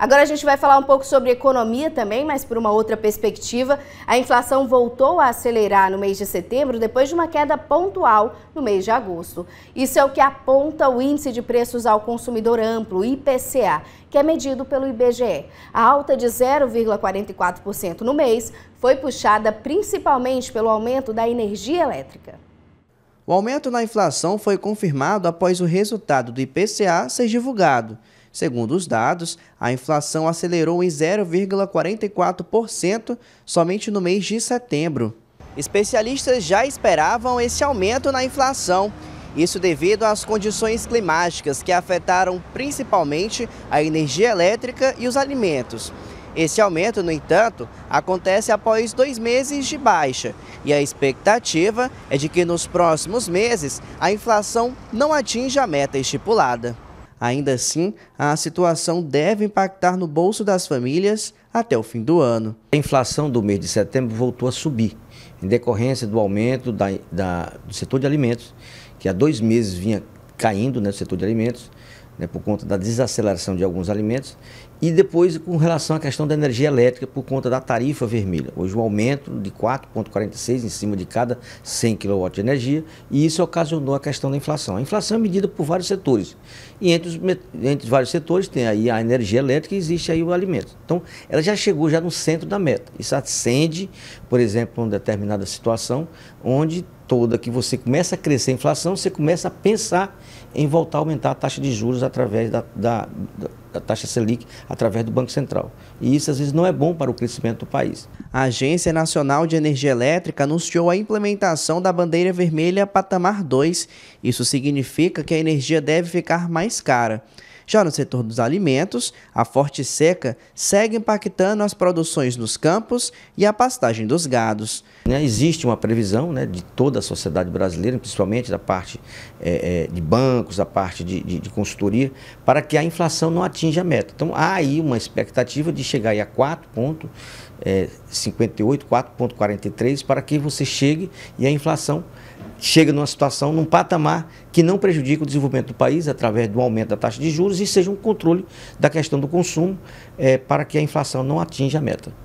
Agora a gente vai falar um pouco sobre economia também, mas por uma outra perspectiva. A inflação voltou a acelerar no mês de setembro, depois de uma queda pontual no mês de agosto. Isso é o que aponta o Índice de Preços ao Consumidor Amplo, IPCA, que é medido pelo IBGE. A alta de 0,44% no mês foi puxada principalmente pelo aumento da energia elétrica. O aumento na inflação foi confirmado após o resultado do IPCA ser divulgado. Segundo os dados, a inflação acelerou em 0,44% somente no mês de setembro. Especialistas já esperavam esse aumento na inflação. Isso devido às condições climáticas que afetaram principalmente a energia elétrica e os alimentos. Esse aumento, no entanto, acontece após dois meses de baixa e a expectativa é de que nos próximos meses a inflação não atinja a meta estipulada. Ainda assim, a situação deve impactar no bolso das famílias até o fim do ano. A inflação do mês de setembro voltou a subir, em decorrência do aumento da, da, do setor de alimentos, que há dois meses vinha caindo, né, setor de alimentos, né, por conta da desaceleração de alguns alimentos, e depois com relação à questão da energia elétrica por conta da tarifa vermelha. Hoje um aumento de 4,46 em cima de cada 100 kW de energia e isso ocasionou a questão da inflação. A inflação é medida por vários setores e entre os, entre os vários setores tem aí a energia elétrica e existe aí o alimento. Então ela já chegou já no centro da meta. Isso acende, por exemplo, uma determinada situação onde toda que você começa a crescer a inflação, você começa a pensar em voltar a aumentar a taxa de juros através da, da, da, taxa Selic, através do Banco Central. E isso às vezes não é bom para o crescimento do país. A Agência Nacional de Energia Elétrica anunciou a implementação da bandeira vermelha patamar 2. Isso significa que a energia deve ficar mais cara. Já no setor dos alimentos, a forte seca segue impactando as produções nos campos e a pastagem dos gados. Né, existe uma previsão né, de toda a sociedade brasileira, principalmente da parte é, de bancos, da parte de, de, de consultoria, para que a inflação não atinja a meta. Então há aí uma expectativa de chegar aí a 4,58, 4,43, eh, para que você chegue e a inflação chega numa situação, num patamar que não prejudica o desenvolvimento do país através do aumento da taxa de juros e seja um controle da questão do consumo é, para que a inflação não atinja a meta.